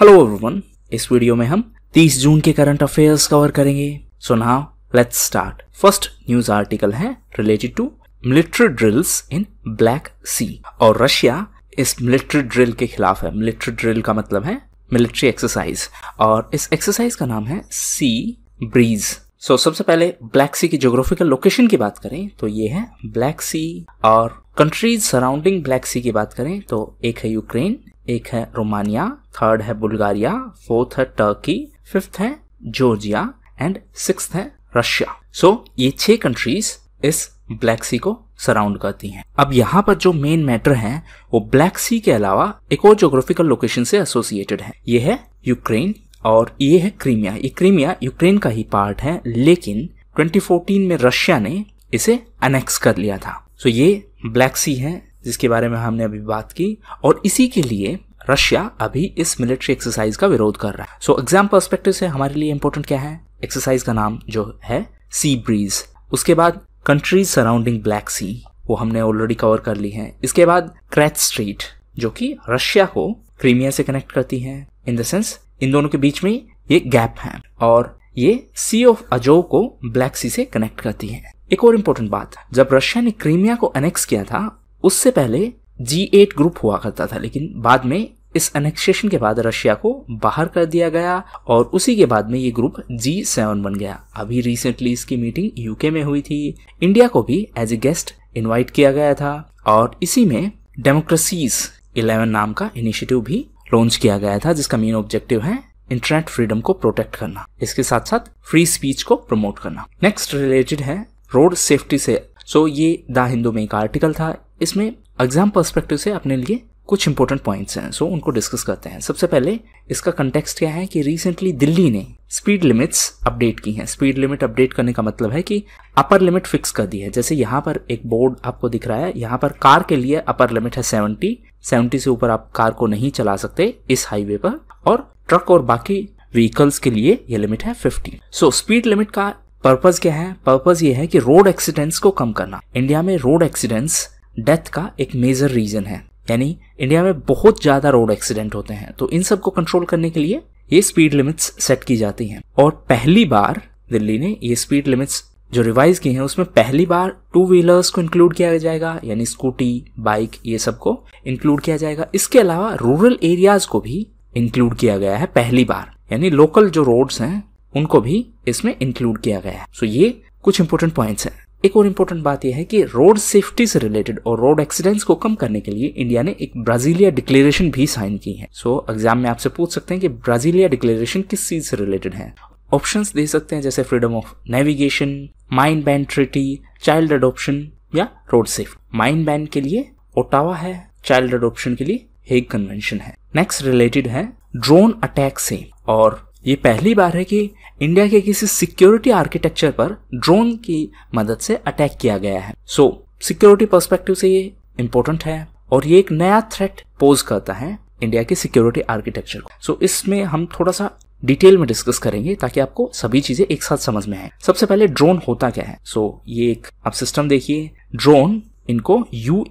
hello everyone इस video में हम 30 जून के करंट अफेयर्स कवर करेंगे so now let's start first news article है related to military drills in black sea और रशिया इस मिलिट्री ड्रिल के खिलाफ है मिलिट्री ड्रिल का मतलब है मिलिट्री एक्सरसाइज और इस एक्सरसाइज का नाम है सी ब्रीज सो so, सबसे पहले ब्लैक सी की जोग्राफिकल लोकेशन की बात करें तो ये है ब्लैक सी और कंट्रीज सराउंडिंग ब्लैक सी की बात करें तो एक है यूक्रेन एक है रोमानिया थर्ड है बुल्गारिया फोर्थ है टर्की फिफ्थ है जॉर्जिया एंड सिक्स है रशिया सो so, ये छह कंट्रीज इस ब्लैक सी को सराउंड करती हैं अब यहाँ पर जो मेन मैटर है वो ब्लैक सी के अलावा एक और जोग्राफिकल लोकेशन से एसोसिएटेड है ये है यूक्रेन और ये है क्रीमिया ये क्रीमिया यूक्रेन का ही पार्ट है लेकिन 2014 में रशिया ने इसे अनेक्स कर लिया था सो so, ये ब्लैक सी है जिसके बारे में हमने अभी बात की और इसी के लिए रशिया अभी इस मिलिट्री एक्सरसाइज का विरोध कर रहा है सो एग्जाम परस्पेक्टिव से हमारे लिए इंपॉर्टेंट क्या है एक्सरसाइज का नाम जो है सी ब्रीज उसके बाद कंट्रीज सराउंडिंग ब्लैक सी वो हमने ऑलरेडी कवर कर ली है इसके बाद क्रैच स्ट्रीट जो कि रशिया को क्रीमिया से कनेक्ट करती है इन द सेंस इन दोनों के बीच में ये गैप है और ये सी ऑफ अजो को ब्लैक सी से कनेक्ट करती है एक और इम्पोर्टेंट बात जब रशिया ने क्रीमिया को अनेक्स किया था उससे पहले जी एट ग्रुप हुआ करता था लेकिन बाद में इस अनेक्सेशन के बाद रशिया को बाहर कर दिया गया और उसी के बाद में ये ग्रुप जी सेवन बन गया अभी रिसेंटली इसकी मीटिंग यूके में हुई थी इंडिया को भी एज ए गेस्ट इनवाइट किया गया था और इसी में डेमोक्रेसीज इलेवन नाम का इनिशिएटिव भी लॉन्च किया गया था जिसका मेन ऑब्जेक्टिव है इंटरनेट फ्रीडम को प्रोटेक्ट करना इसके साथ साथ फ्री स्पीच को प्रमोट करना नेक्स्ट रिलेटेड है रोड सेफ्टी से सो so, ये द हिंदू में एक आर्टिकल था इसमें एग्जाम पर्सपेक्टिव से अपने लिए कुछ इंपॉर्टेंट पॉइंट्स हैं सो so, उनको डिस्कस करते हैं सबसे पहले इसका कंटेक्स्ट क्या है कि रिसेंटली दिल्ली ने स्पीड लिमिट्स अपडेट की हैं स्पीड लिमिट अपडेट करने का मतलब है कि अपर लिमिट फिक्स कर दी है जैसे यहाँ पर एक बोर्ड आपको दिख रहा है यहाँ पर कार के लिए अपर लिमिट है सेवेंटी सेवेंटी से ऊपर आप कार को नहीं चला सकते इस हाईवे पर और ट्रक और बाकी व्हीकल्स के लिए ये लिमिट है फिफ्टी सो स्पीड लिमिट का पर्पज क्या है पर्पज ये है कि रोड एक्सीडेंट्स को कम करना इंडिया में रोड एक्सीडेंट्स डेथ का एक मेजर रीजन है यानी इंडिया में बहुत ज़्यादा रोड एक्सीडेंट होते हैं तो इन सबको कंट्रोल करने के लिए ये स्पीड लिमिट्स सेट की जाती हैं और पहली बार दिल्ली ने ये स्पीड लिमिट्स जो रिवाइज की हैं उसमें पहली बार टू व्हीलर्स को इंक्लूड किया जाएगा यानी स्कूटी बाइक ये सबको इंक्लूड किया जाएगा इसके अलावा रूरल एरियाज को भी इंक्लूड किया गया है पहली बार यानी लोकल जो रोड्स हैं उनको भी इसमें इंक्लूड किया गया है सो so ये कुछ इंपोर्टेंट पॉइंट्स हैं एक और इम्पोर्टेंट बात यह है कि रोड सेफ्टी से रिलेटेड और रोड एक्सीडेंट्स को कम करने के लिए इंडिया ने एक ब्राजीलिया डिक्लेरेशन भी साइन की है सो so, एग्जाम में आपसे पूछ सकते हैं कि ब्राजीलिया डिक्लेरेशन किस चीज से रिलेटेड है ऑप्शन दे सकते हैं जैसे freedom of navigation mine ban treaty child adoption या रोड सेफ्टी माइन बैन के लिए ओटावा है चाइल्ड अडोप्शन के लिए हेग कन्वेंशन है नेक्स्ट रिलेटेड है ड्रोन अटैक से और ये पहली बार है कि इंडिया के किसी सिक्योरिटी आर्किटेक्चर पर ड्रोन की मदद से अटैक किया गया है सो सिक्योरिटी पर्सपेक्टिव से ये इम्पोर्टेंट है और ये एक नया थ्रेट पोज करता है इंडिया के सिक्योरिटी आर्किटेक्चर को सो इसमें हम थोड़ा सा डिटेल में डिस्कस करेंगे ताकि आपको सभी चीजें एक साथ समझ में आए सबसे पहले ड्रोन होता क्या है सो so, ये एक आप सिस्टम देखिए ड्रोन इनको यू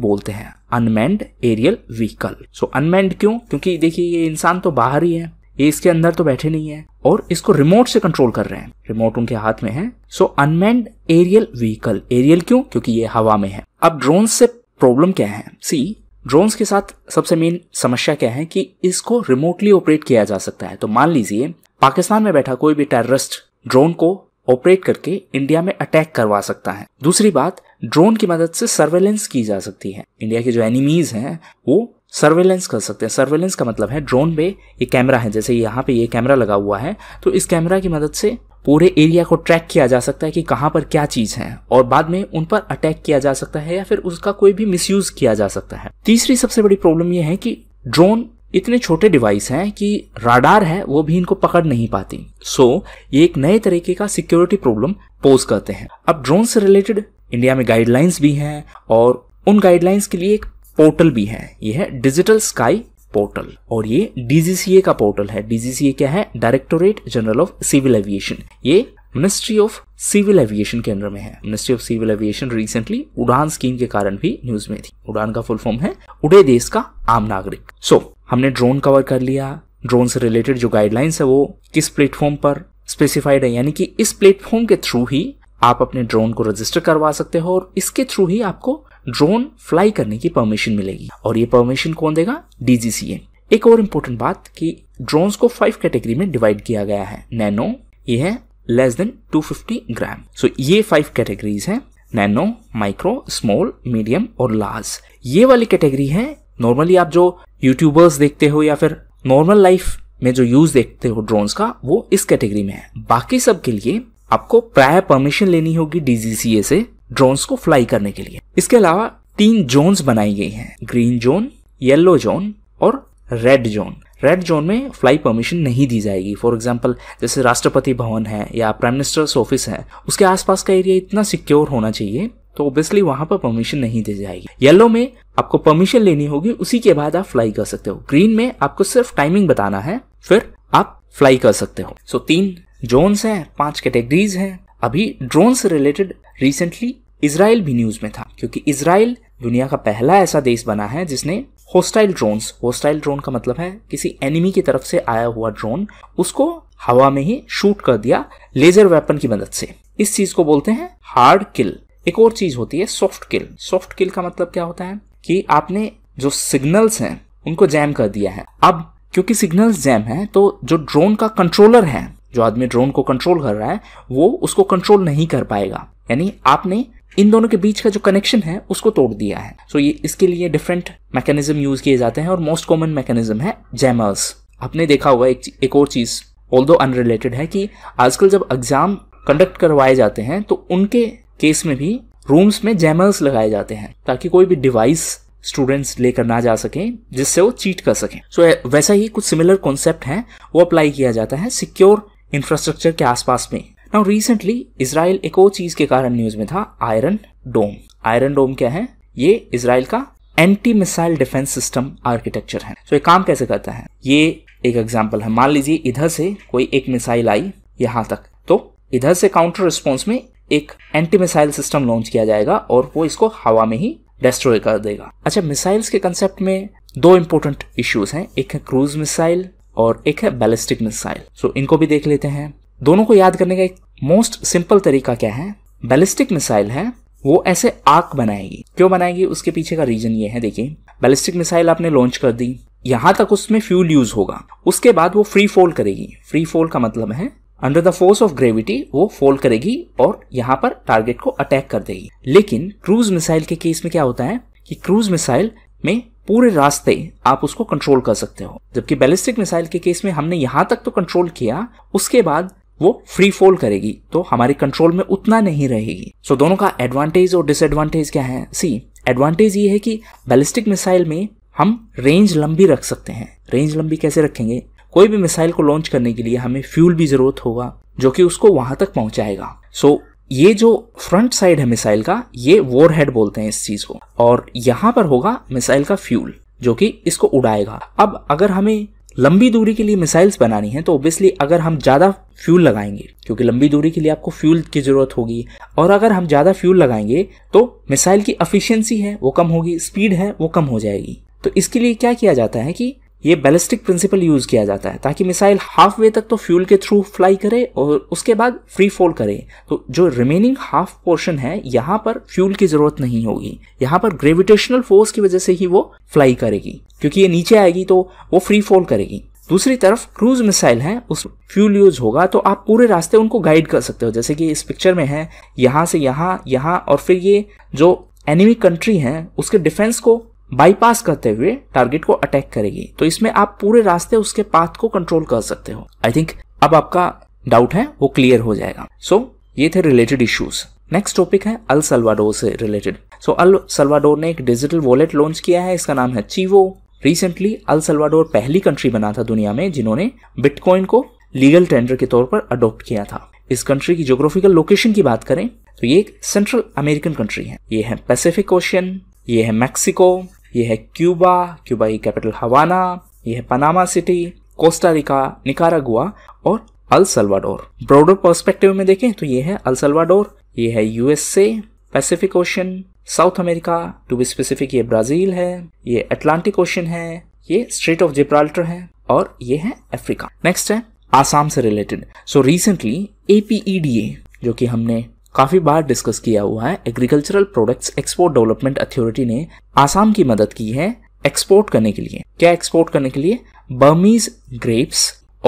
बोलते हैं unmanned aerial vehicle so unmanned क्यों क्योंकि देखिए ये इंसान तो बाहर ही है ये इसके अंदर तो बैठे नहीं है और इसको रिमोट से कंट्रोल कर रहे हैं रिमोट उनके हाथ में है so unmanned aerial vehicle aerial क्यों क्योंकि ये हवा में है अब ड्रोन से प्रॉब्लम क्या है सी ड्रोन्स के साथ सबसे मेन समस्या क्या है कि इसको रिमोटली ऑपरेट किया जा सकता है तो मान लीजिए पाकिस्तान में बैठा कोई भी टेररिस्ट ड्रोन को ऑपरेट करके इंडिया में अटैक करवा सकता है दूसरी बात ड्रोन की मदद से सर्वेलेंस की जा सकती है इंडिया के जो एनिमीज हैं वो सर्वेलेंस कर सकते हैं सर्वेलेंस का मतलब है ड्रोन पे ये कैमरा है जैसे यहाँ पे ये कैमरा लगा हुआ है तो इस कैमरा की मदद से पूरे एरिया को ट्रैक किया जा सकता है कि कहाँ पर क्या चीज है और बाद में उन पर अटैक किया जा सकता है या फिर उसका कोई भी मिसयूज किया जा सकता है तीसरी सबसे बड़ी प्रॉब्लम यह है कि ड्रोन इतने छोटे डिवाइस हैं कि राडार है वो भी इनको पकड़ नहीं पाती सो so, ये एक नए तरीके का सिक्योरिटी प्रॉब्लम पोज करते हैं अब ड्रोन से रिलेटेड इंडिया में गाइडलाइंस भी हैं और उन गाइडलाइंस के लिए एक पोर्टल भी है ये है डिजिटल स्काई पोर्टल और ये डीजीसीए का पोर्टल है डीजीसीए क्या है directorate general of civil aviation ये मिनिस्ट्री ऑफ सिविल एविएशन के अंदर में है ministry of civil aviation recently Udan scheme के कारण भी न्यूज में थी उड़ान का फुल फॉर्म है उड़े देश का आम नागरिक सो so, हमने ड्रोन कवर कर लिया ड्रोन से रिलेटेड जो गाइडलाइंस है वो किस प्लेटफॉर्म पर स्पेसिफाइड है यानी कि इस प्लेटफॉर्म के थ्रू ही आप अपने ड्रोन को रजिस्टर करवा सकते हो और इसके थ्रू ही आपको ड्रोन फ्लाई करने की परमिशन मिलेगी और ये परमिशन कौन देगा डीजीसीए एक और इम्पोर्टेंट बात कि ड्रोन को फाइव कैटेगरी में डिवाइड किया गया है नैनो ये है less than 250 gram so so, ये फाइव कैटेगरीज हैं नैनो माइक्रो स्मॉल मीडियम और लार्ज ये वाली कैटेगरी है नॉर्मली आप जो यूट्यूबर्स देखते हो या फिर नॉर्मल लाइफ में जो यूज देखते हो ड्रोन्स का वो इस कैटेगरी में है बाकी सब के लिए आपको प्रायर परमिशन लेनी होगी डीजीसीए से ड्रोन्स को फ्लाई करने के लिए इसके अलावा तीन जोन्स बनाई गई हैं ग्रीन जोन येलो जोन और रेड जोन रेड जोन में फ्लाई परमिशन नहीं दी जाएगी फॉर एग्जाम्पल जैसे राष्ट्रपति भवन है या प्राइम मिनिस्टर्स ऑफिस है उसके आसपास का एरिया इतना सिक्योर होना चाहिए तो ऑब्वियसली वहां पर परमिशन नहीं दी जाएगी येलो में आपको परमिशन लेनी होगी उसी के बाद आप फ्लाई कर सकते हो ग्रीन में आपको सिर्फ टाइमिंग बताना है फिर आप फ्लाई कर सकते हो सो so, तीन जोन्स हैं पांच कैटेगरीज हैं अभी ड्रोन से रिलेटेड रिसेंटली इसराइल भी न्यूज में था क्योंकि इसराइल दुनिया का पहला ऐसा देश बना है जिसने होस्टाइल ड्रोन होस्टाइल ड्रोन का मतलब है किसी एनिमी की तरफ से आया हुआ ड्रोन उसको हवा में ही शूट कर दिया लेजर वेपन की मदद से इस चीज को बोलते हैं हार्ड किल एक और चीज होती है सॉफ्ट किल सॉफ्ट किल का मतलब क्या होता है कि आपने जो सिग्नल्स हैं उनको जैम कर दिया है अब क्योंकि सिग्नल्स जैम है तो जो ड्रोन का कंट्रोलर है जो आदमी ड्रोन को कंट्रोल कर रहा है वो उसको कंट्रोल नहीं कर पाएगा यानी आपने इन दोनों के बीच का जो कनेक्शन है उसको तोड़ दिया है सो so ये इसके लिए डिफरेंट मैकेनिज्म यूज किए जाते हैं और मोस्ट कॉमन मैकेनिज्म है जैमर्स आपने देखा होगा एक, एक और चीज ऑल अनरिलेटेड है कि आजकल जब एग्जाम कंडक्ट करवाए जाते हैं तो उनके केस में भी रूम्स में जैमर्स लगाए जाते हैं ताकि कोई भी डिवाइस स्टूडेंट्स लेकर ना जा सके जिससे वो चीट कर सकें सो so, वैसा ही कुछ सिमिलर कॉन्सेप्ट है वो अप्लाई किया जाता है सिक्योर इंफ्रास्ट्रक्चर के आसपास में नाउ रिसेंटली इसराइल एक और चीज के कारण न्यूज में था आयरन डोम आयरन डोम क्या है ये इसराइल का anti missile defence system architecture है तो so, ये काम कैसे करता है ये एक एग्जाम्पल है मान लीजिए इधर से कोई एक मिसाइल आई यहां तक तो इधर से काउंटर रिस्पॉन्स में एक एंटी मिसाइल सिस्टम लॉन्च किया जाएगा और वो इसको हवा में ही डिस्ट्रॉय कर देगा अच्छा मिसाइल्स के कंसेप्ट में दो इंपॉर्टेंट इश्यूज हैं एक है क्रूज मिसाइल और एक है बैलिस्टिक मिसाइल सो इनको भी देख लेते हैं दोनों को याद करने का एक मोस्ट सिंपल तरीका क्या है बैलिस्टिक मिसाइल है वो ऐसे आग बनाएगी क्यों बनाएगी उसके पीछे का रीजन ये है देखिए बैलिस्टिक मिसाइल आपने लॉन्च कर दी यहां तक उसमें फ्यूल यूज होगा उसके बाद वो फ्री फोल करेगी फ्री फोल का मतलब है under the force of gravity वो फोल करेगी और यहाँ पर टारगेट को अटैक कर देगी लेकिन क्रूज मिसाइल के केस में क्या होता है कि क्रूज मिसाइल में पूरे रास्ते आप उसको कंट्रोल कर सकते हो जबकि बैलिस्टिक मिसाइल के केस में हमने यहां तक तो कंट्रोल किया उसके बाद वो फ्री फॉल करेगी तो हमारे कंट्रोल में उतना नहीं रहेगी सो so, दोनों का एडवांटेज और डिसएडवांटेज क्या है सी एडवांटेज ये है कि बैलिस्टिक मिसाइल में हम रेंज लंबी रख सकते हैं रेंज लंबी कैसे रखेंगे कोई भी मिसाइल को लॉन्च करने के लिए हमें फ्यूल भी जरूरत होगा जो कि उसको वहां तक पहुंचाएगा सो so, ये जो फ्रंट साइड है मिसाइल का ये हेड बोलते हैं इस चीज को और यहां पर होगा मिसाइल का फ्यूल जो कि इसको उड़ाएगा अब अगर हमें लंबी दूरी के लिए मिसाइल्स बनानी है तो ऑब्वियसली अगर हम ज़्यादा फ्यूल लगाएंगे क्योंकि लंबी दूरी के लिए आपको फ्यूल की ज़रूरत होगी और अगर हम ज़्यादा फ्यूल लगाएंगे तो मिसाइल की एफिशिएंसी है वो कम होगी स्पीड है वो कम हो जाएगी तो इसके लिए क्या किया जाता है कि ये बैलिस्टिक प्रिंसिपल यूज किया जाता है ताकि मिसाइल हाफ वे तक तो फ्यूल के थ्रू फ्लाई करे और उसके बाद फ्री फॉल करे तो जो रिमेनिंग हाफ पोर्शन है यहाँ पर फ्यूल की जरूरत नहीं होगी यहाँ पर ग्रेविटेशनल फोर्स की वजह से ही वो फ्लाई करेगी क्योंकि ये नीचे आएगी तो वो फ्री फॉल करेगी दूसरी तरफ क्रूज मिसाइल है उस फ्यूल यूज होगा तो आप पूरे रास्ते उनको गाइड कर सकते हो जैसे कि इस पिक्चर में है यहाँ से यहाँ यहाँ और फिर ये जो एनिमी कंट्री है उसके डिफेंस को बाईपास करते हुए टारगेट को अटैक करेगी तो इसमें आप पूरे रास्ते उसके पाथ को कंट्रोल कर सकते हो आई थिंक अब आपका डाउट है वो क्लियर हो जाएगा सो so, ये थे रिलेटेड इश्यूज नेक्स्ट टॉपिक है अल सलवाडोर से रिलेटेड सो अल सलवाडोर ने एक डिजिटल वॉलेट लॉन्च किया है इसका नाम है चीवो रिसेंटली अल सलवाडोर पहली कंट्री बना था दुनिया में जिन्होंने बिटकॉइन को लीगल टेंडर के तौर पर अडोप्ट किया था इस कंट्री की जोग्राफिकल लोकेशन की बात करें तो ये एक सेंट्रल अमेरिकन कंट्री है ये है पैसिफिक ओशियन ये है मैक्सिको ये है क्यूबा क्यूबा की कैपिटल हवाना ये है पनामा सिटी कोस्टारिका निकारागुआ और अल सलवाडोर ब्रॉडर पर्सपेक्टिव में देखें तो ये है अल सलवाडोर ये है USA Pacific Ocean South America to be specific ये ब्राजील है ये अटलांटिक ओशन है ये स्ट्रेट ऑफ जिब्राल्टर है और ये है अफ्रीका नेक्स्ट है आसाम से रिलेटेड सो रिसेंटली एपीईडीए जो कि हमने काफ़ी बार डिस्कस किया हुआ है agricultural products export development authority ने आसाम की मदद की है एक्सपोर्ट करने के लिए क्या एक्सपोर्ट करने के लिए बर्मीज ग्रेप्स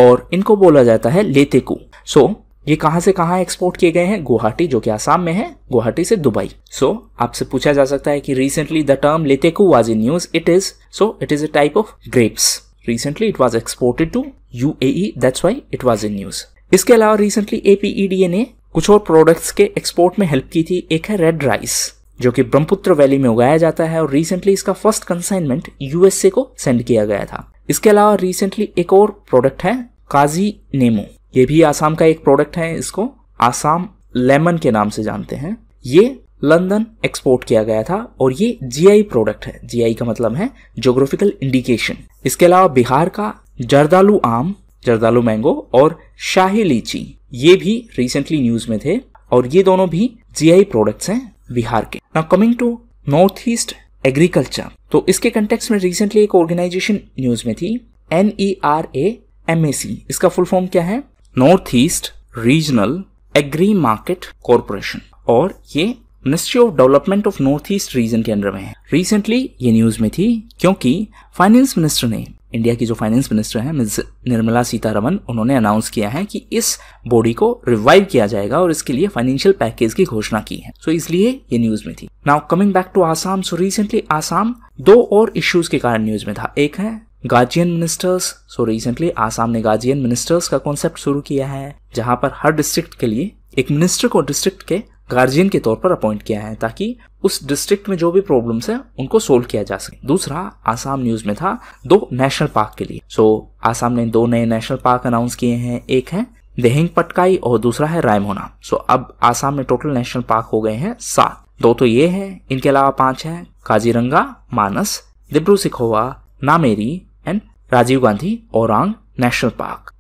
और इनको बोला जाता है लेतेकू सो so, ये कहा से कहा एक्सपोर्ट किए गए हैं गुवाहाटी जो कि आसाम में है गुवाहाटी से दुबई सो so, आपसे पूछा जा सकता है कि recently the term Leteku was in news it is so it is a type of grapes recently it was exported to you that's why it was in news इसके अलावा रिसेंटली एपीईडीए e ने कुछ और प्रोडक्ट्स के export में help की थी एक है रेड राइस जो कि ब्रह्मपुत्र वैली में उगाया जाता है और रिसेंटली इसका फर्स्ट कंसाइनमेंट यूएसए को सेंड किया गया था इसके अलावा रिसेंटली एक और प्रोडक्ट है काजी नेमो ये भी आसाम का एक प्रोडक्ट है इसको आसाम लेमन के नाम से जानते हैं ये लंदन एक्सपोर्ट किया गया था और ये जीआई प्रोडक्ट है जीआई का मतलब है जोग्राफिकल इंडिकेशन इसके अलावा बिहार का जर्दालू आम जर्दालू मैंगो और शाही लीची ये भी रिसेंटली न्यूज में थे और ये दोनों भी जीआई प्रोडक्ट्स हैं बिहार के now coming to north east agriculture तो इसके कंटेक्स में रिसेंटली एक ऑर्गेनाइजेशन न्यूज में थी N E R A M A C इसका फुल फॉर्म क्या है north east regional agri market corporation और ये ministry of development of north east region के अंडर में है रिसेंटली ये न्यूज में थी क्योंकि फाइनेंस मिनिस्टर ने इंडिया की जो फाइनेंस मिनिस्टर हैं मिस निर्मला सीतारमन उन्होंने अनाउंस किया है कि इस बॉडी को रिवाइव किया जाएगा और इसके लिए फाइनेंशियल पैकेज की घोषणा की है सो so, इसलिए ये न्यूज में थी now coming back to Assam so recently Assam दो और इश्यूज के कारण न्यूज में था एक है guardian ministers so recently Assam ने गार्जियन मिनिस्टर्स का कॉन्सेप्ट शुरू किया है जहां पर हर डिस्ट्रिक्ट के लिए एक मिनिस्टर को डिस्ट्रिक्ट के गार्जियन के तौर पर अपॉइंट किया है ताकि उस डिस्ट्रिक्ट में जो भी प्रॉब्लम्स है उनको सोल्व किया जा सके दूसरा आसाम न्यूज में था दो नेशनल पार्क के लिए सो so, आसाम ने दो नए नेशनल पार्क अनाउंस किए हैं एक है देहिंग पटकाई और दूसरा है रायमोना सो so, अब आसाम में टोटल नेशनल पार्क हो गए हैं सात दो तो ये है इनके अलावा पांच है Kaziranga Manas Dibru Saikhowa Nameri and Rajiv Gandhi Orang national park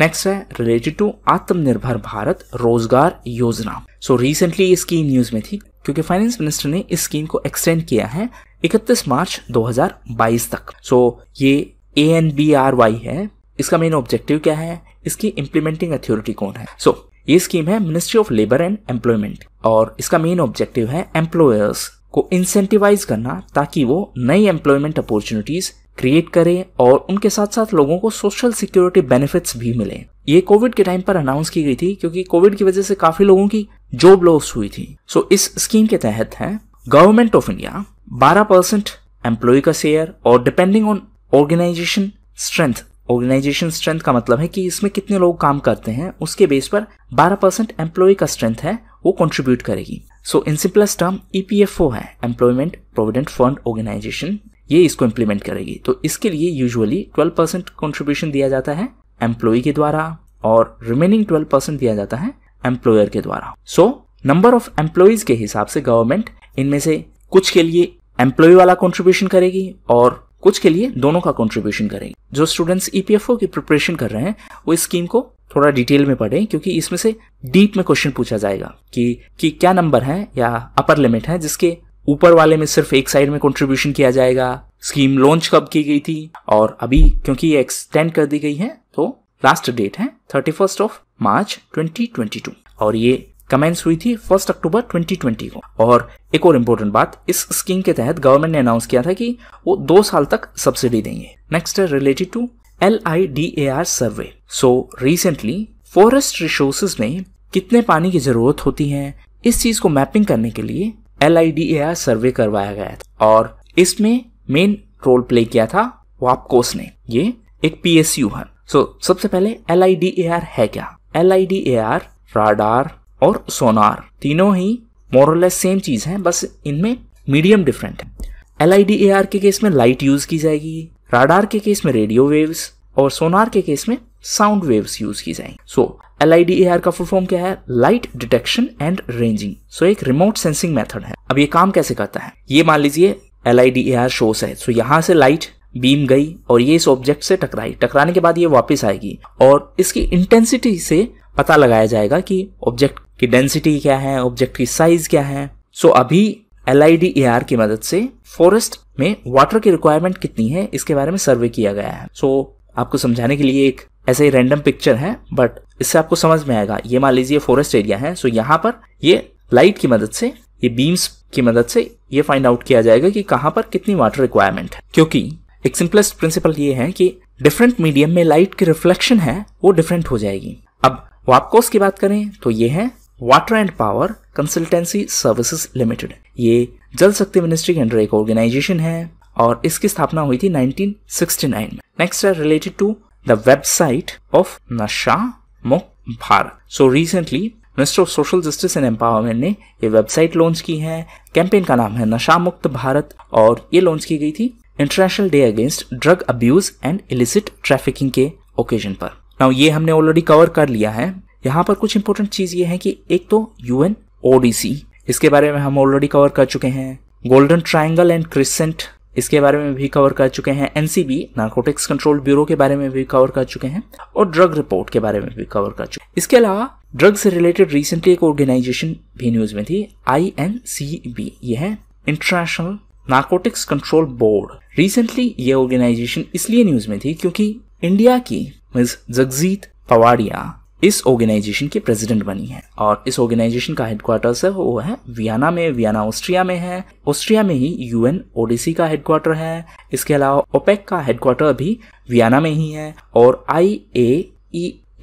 next है related to Aatmanirbhar Bharat Rozgar Yojana so so, recently ये स्कीम न्यूज में थी क्योंकि फाइनेंस मिनिस्टर ने इस स्कीम को एक्सटेंड किया है 31 मार्च 2022 तक सो so, ये A N B R Y है इसका मेन ऑब्जेक्टिव क्या है इसकी इम्प्लीमेंटिंग अथॉरिटी कौन है सो so, ये स्कीम है ministry of labour and employment और इसका मेन ऑब्जेक्टिव है एम्प्लॉयर्स को इंसेंटिवाइज करना ताकि वो नई एम्प्लॉयमेंट अपॉर्चुनिटीज क्रिएट करें और उनके साथ साथ लोगों को सोशल सिक्योरिटी बेनिफिट्स भी मिले ये कोविड के टाइम पर अनाउंस की गई थी क्योंकि कोविड की वजह से काफी लोगों की जॉब लॉस हुई थी सो so, इस स्कीम के तहत है government of India 12 percent employ का शेयर और depending on organisation strength organisation strength का मतलब है कि इसमें कितने लोग काम करते हैं उसके बेस पर 12 परसेंट एम्प्लॉय का स्ट्रेंथ है वो कंट्रीब्यूट करेगी so in simplest term EPFO है एम्प्लॉयमेंट प्रोविडेंट फंड ऑर्गेनाइजेशन ये इसको इम्प्लीमेंट करेगी तो इसके लिए यूजुअली 12% परसेंट कॉन्ट्रीब्यूशन दिया जाता है एम्प्लॉय के द्वारा और रिमेनिंग ट्वेल्व परसेंट दिया जाता है एम्प्लॉयर के द्वारा सो नंबर ऑफ एम्प्लॉयज के हिसाब से गवर्नमेंट इनमें से कुछ के लिए एम्प्लॉय वाला कॉन्ट्रीब्यूशन करेगी और कुछ के लिए दोनों का कॉन्ट्रीब्यूशन करेगी जो स्टूडेंट्स ईपीएफओ e की प्रिपरेशन कर रहे हैं वो इस स्कीम को थोड़ा डिटेल में पढ़े क्योंकि इसमें से डीप में क्वेश्चन पूछा जाएगा कि कि क्या नंबर है या अपर लिमिट है जिसके ऊपर वाले में सिर्फ एक साइड में कंट्रीब्यूशन किया जाएगा स्कीम लॉन्च कब की गई थी और अभी क्योंकि ये एक्सटेंड कर दी गई है तो लास्ट डेट है थर्टी फर्स्ट ऑफ मार्च 2022 और ये कमेंस हुई थी फर्स्ट अक्टूबर 2020 को और एक और इम्पोर्टेंट बात इस स्कीम के तहत गवर्नमेंट ने अनाउंस किया था कि वो दो साल तक सब्सिडी देंगे नेक्स्ट है related to L I D A R survey so recently forest resources में कितने पानी की जरूरत होती है इस चीज को मैपिंग करने के लिए L I D R survey करवाया गया था और इसमें मेन रोल प्ले किया था वापकोस ने ये एक पीएसयू है सो so, सबसे पहले एल आई डी आर है क्या L I D R radar और सोनार तीनों ही मोरलेस सेम चीज है बस इनमें मीडियम डिफरेंट है एल आई डी आर के केस में लाइट यूज की जाएगी राडार के केस में रेडियो वेव्स और सोनार के केस में साउंड वेव्स यूज की जाएंगी so so, L I D A R का फुल फॉर्म क्या है light detection and ranging so एक रिमोट सेंसिंग मेथड है अब ये काम कैसे करता है ये मान लीजिए L I D A R shows है सो so यहाँ से लाइट बीम गई और ये इस ऑब्जेक्ट से टकराई टकराने के बाद ये वापस आएगी और इसकी इंटेंसिटी से पता लगाया जाएगा कि ऑब्जेक्ट की डेंसिटी क्या है ऑब्जेक्ट की साइज क्या है सो so अभी एल e की मदद से फॉरेस्ट में वाटर की रिक्वायरमेंट कितनी है इसके बारे में सर्वे किया गया है सो so, आपको समझाने के लिए एक ऐसे ही रैंडम पिक्चर है बट इससे आपको समझ में आएगा ये मान लीजिए फॉरेस्ट एरिया है सो यहाँ पर ये लाइट की मदद से ये बीम्स की मदद से ये फाइंड आउट किया जाएगा कि कहाँ पर कितनी वाटर रिक्वायरमेंट है क्योंकि एक सिंपलेस्ट प्रिंसिपल ये है कि डिफरेंट मीडियम में लाइट की रिफ्लेक्शन है वो डिफरेंट हो जाएगी अब वापकोस की बात करें तो ये है water and power consultancy services limited ये जल शक्ति मिनिस्ट्री के अंडर एक ऑर्गेनाइजेशन है और इसकी स्थापना हुई थी 1969 में नेक्स्ट है related to the website of Nasha Mukt Bharat so recently minister of social justice and empowerment ने ये वेबसाइट लॉन्च की है कैंपेन का नाम है नशा मुक्त भारत और ये लॉन्च की गई थी international day against drug abuse and illicit trafficking के ओकेजन पर नाउ ये हमने ऑलरेडी कवर कर लिया है यहाँ पर कुछ इंपोर्टेंट चीज ये है कि एक तो यूएन ओडीसी इसके बारे में हम ऑलरेडी कवर कर चुके हैं गोल्डन ट्राइंगल एंड क्रिसेंट इसके बारे में भी कवर कर चुके हैं एनसीबी नार्कोटिक्स कंट्रोल ब्यूरो के बारे में भी कवर कर चुके हैं और ड्रग रिपोर्ट के बारे में भी कवर कर चुके हैं इसके अलावा ड्रग्स से रिलेटेड रिसेंटली एक ऑर्गेनाइजेशन भी न्यूज में थी आई ये है international narcotics control board recently ये ऑर्गेनाइजेशन इसलिए न्यूज में थी क्योंकि इंडिया की मिस जगजीत पवाड़िया इस ऑर्गेनाइजेशन की प्रेसिडेंट बनी है और इस ऑर्गेनाइजेशन का हेडक्वार्टर्स है वो है वियना में वियना ऑस्ट्रिया में है ऑस्ट्रिया में ही यूएन ओडीसी का हेडक्वार्टर है इसके अलावा ओपेक का हेडक्वार्टर भी वियना में ही है और आई ए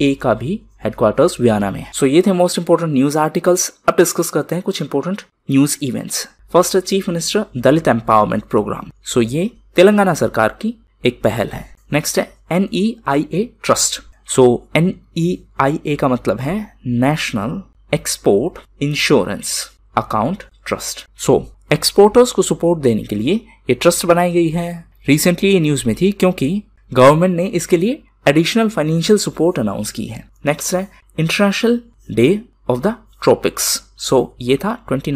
ए का भी हेडक्वार्टर्स वियना में है सो so, ये थे मोस्ट इंपोर्टेंट न्यूज आर्टिकल्स अब डिस्कस करते हैं कुछ इंपोर्टेंट न्यूज इवेंट्स फर्स्ट है chief minister Dalit empowerment programme so ये तेलंगाना सरकार की एक पहल है नेक्स्ट है NEIA trust e so N E I A का मतलब है national export insurance account trust so exporters को सपोर्ट देने के लिए ये ट्रस्ट बनाई गई है रिसेंटली ये न्यूज में थी क्योंकि गवर्नमेंट ने इसके लिए एडिशनल फाइनेंशियल सपोर्ट अनाउंस की है नेक्स्ट है international day of the tropics so ये था ट्वेंटी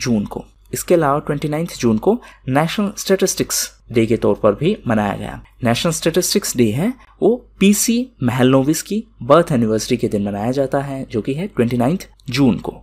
जून को इसके अलावा ट्वेंटी जून को नेशनल स्टेटिस्टिक्स डे के तौर पर भी मनाया गया नेशनल स्टेटिस्टिक्स डे है वो पीसी महलोविस की बर्थ एनिवर्सरी के दिन मनाया जाता है जो कि है ट्वेंटी जून को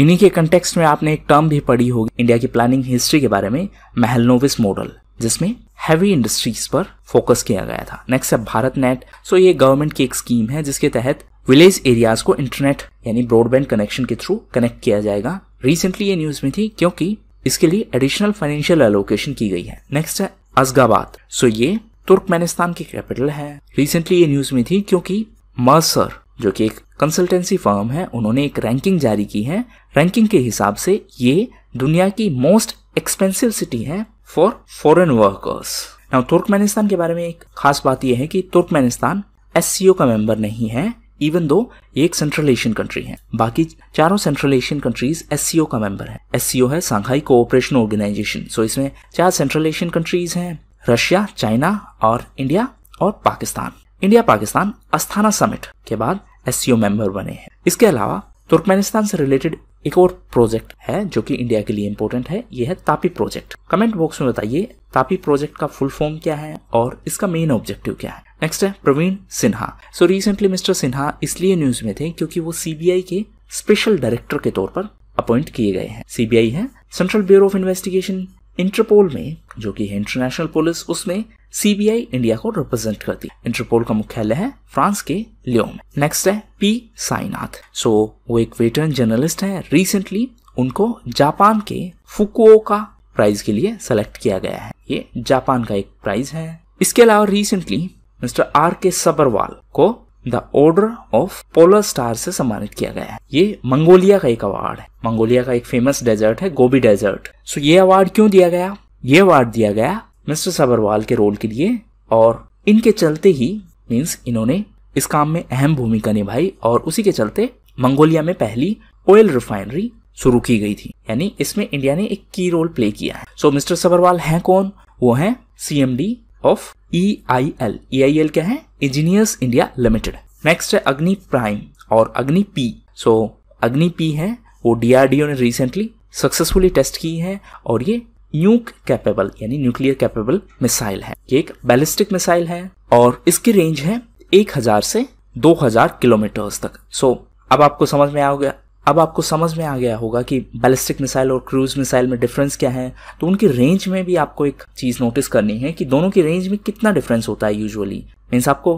इन्हीं के कंटेक्स्ट में आपने एक टर्म भी पढ़ी होगी इंडिया की प्लानिंग हिस्ट्री के बारे में महलनोविस मॉडल जिसमें हैवी इंडस्ट्रीज पर फोकस किया गया था नेक्स्ट है भारत नेट सो ये गवर्नमेंट की एक स्कीम है जिसके तहत विलेज एरियाज को इंटरनेट यानी ब्रॉडबैंड कनेक्शन के थ्रू कनेक्ट किया जाएगा रिसेंटली ये न्यूज में थी क्योंकि इसके लिए एडिशनल फाइनेंशियल एलोकेशन की गई है नेक्स्ट है असगाबाद सो ये तुर्कमेनिस्तान की कैपिटल है रिसेंटली ये न्यूज में थी क्योंकि मर्सर जो कि एक कंसल्टेंसी फर्म है उन्होंने एक रैंकिंग जारी की है रैंकिंग के हिसाब से ये दुनिया की मोस्ट एक्सपेंसिव सिटी है for foreign workers now Turkmenistan के बारे में एक खास बात यह है कि तुर्कमेनिस्तान एस का मेंबर नहीं है इवन दो ये एक सेंट्रल एशियन कंट्री है बाकी चारों सेंट्रल एशियन कंट्रीज एस का मेंबर है एस है सांघाई कोऑपरेशन ऑर्गेनाइजेशन सो इसमें चार सेंट्रल एशियन कंट्रीज हैं रशिया चाइना और इंडिया और Pakistan India Pakistan Astana summit के बाद एस मेंबर बने हैं इसके अलावा तुर्कमेनिस्तान से रिलेटेड एक और प्रोजेक्ट है जो कि इंडिया के लिए इम्पोर्टेंट है ये है तापी प्रोजेक्ट कमेंट बॉक्स में बताइए तापी प्रोजेक्ट का फुल फॉर्म क्या है और इसका मेन ऑब्जेक्टिव क्या है नेक्स्ट है Praveen Sinha so recently mister Sinha इसलिए न्यूज में थे क्योंकि वो सीबीआई के स्पेशल डायरेक्टर के तौर पर अपॉइंट किए गए हैं सीबीआई है central bureau of investigation Interpol में जो कि है इंटरनेशनल पुलिस उसमें सीबीआई इंडिया को रिप्रेजेंट करती है इंटरपोल का मुख्यालय है फ्रांस के लियोन नेक्स्ट है पी साईनाथ सो वो एक वेटरन जर्नलिस्ट है रिसेंटली उनको जापान के फुकुओका प्राइज के लिए सेलेक्ट किया गया है ये जापान का एक प्राइज है इसके अलावा recently mister are K Sabharwal को the order of polar star से सम्मानित किया गया है ये मंगोलिया का एक अवार्ड है मंगोलिया का एक फेमस डेजर्ट है गोबी डेजर्ट सो ये अवार्ड क्यों दिया गया ये अवार्ड दिया गया मिस्टर सबरवाल के रोल के लिए और इनके चलते ही मीन्स इन्होंने इस काम में अहम भूमिका निभाई और उसी के चलते मंगोलिया में पहली ऑयल रिफाइनरी शुरू की गई थी यानी इसमें इंडिया ने एक की रोल प्ले किया है सो मिस्टर सबरवाल हैं कौन वो हैं CMD of E I L E I L क्या है इंजीनियर्स इंडिया लिमिटेड नेक्स्ट है अग्नि प्राइम और Agni P so so, Agni P है वो डीआरडीओ ने रिसेंटली सक्सेसफुली टेस्ट की है और ये न्यूक कैपेबल यानी न्यूक्लियर कैपेबल मिसाइल है ये एक बैलिस्टिक मिसाइल है और इसकी रेंज है 1000 से 2000 किलोमीटर तक सो so, अब आपको समझ में आ गया अब आपको समझ में आ गया होगा कि बैलिस्टिक मिसाइल और क्रूज मिसाइल में डिफरेंस क्या है तो उनकी रेंज में भी आपको एक चीज नोटिस करनी है कि दोनों की रेंज में कितना डिफरेंस होता है यूजुअली मीन्स आपको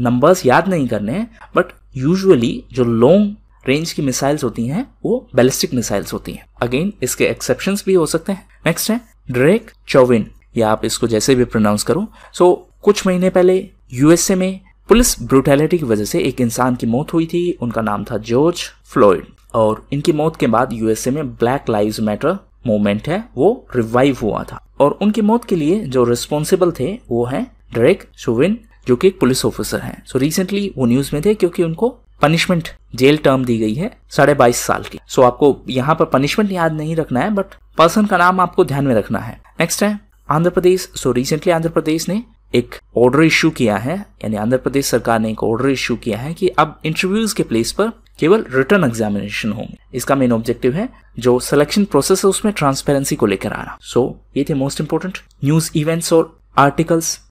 नंबर्स याद नहीं करने हैं बट यूजुअली जो लॉन्ग रेंज की मिसाइल्स होती हैं वो बैलिस्टिक मिसाइल्स होती हैं अगेन इसके एक्सेप्शन भी हो सकते हैं नेक्स्ट है ड्रेक चौविन या आप इसको जैसे भी प्रोनाउंस करो सो so, कुछ महीने पहले यूएसए में पुलिस ब्रुटैलिटी की वजह से एक इंसान की मौत हुई थी उनका नाम था जॉर्ज फ्लोइड और इनकी मौत के बाद यूएसए में ब्लैक लाइव मैटर मूवमेंट है वो रिवाइव हुआ था और उनकी मौत के लिए जो रिस्पॉन्सिबल थे वो है ड्रेक शुविन जो कि एक पुलिस ऑफिसर हैं सो रिसेंटली वो न्यूज में थे क्योंकि उनको पनिशमेंट जेल टर्म दी गई है साढ़े बाईस साल की सो so, आपको यहाँ पर पनिशमेंट याद नहीं रखना है बट पर्सन का नाम आपको ध्यान में रखना है नेक्स्ट है आंध्र प्रदेश सो रिसेंटली आंध्र प्रदेश ने एक ऑर्डर इश्यू किया है यानी आंध्र प्रदेश सरकार ने एक ऑर्डर इश्यू किया है कि अब इंटरव्यूज के प्लेस पर केवल रिटर्न एग्जामिनेशन होंगे इसका मेन ऑब्जेक्टिव है जो सिलेक्शन प्रोसेस है उसमें ट्रांसपेरेंसी को लेकर आना सो so, ये थे मोस्ट इंपोर्टेंट न्यूज इवेंट्स और आर्टिकल्स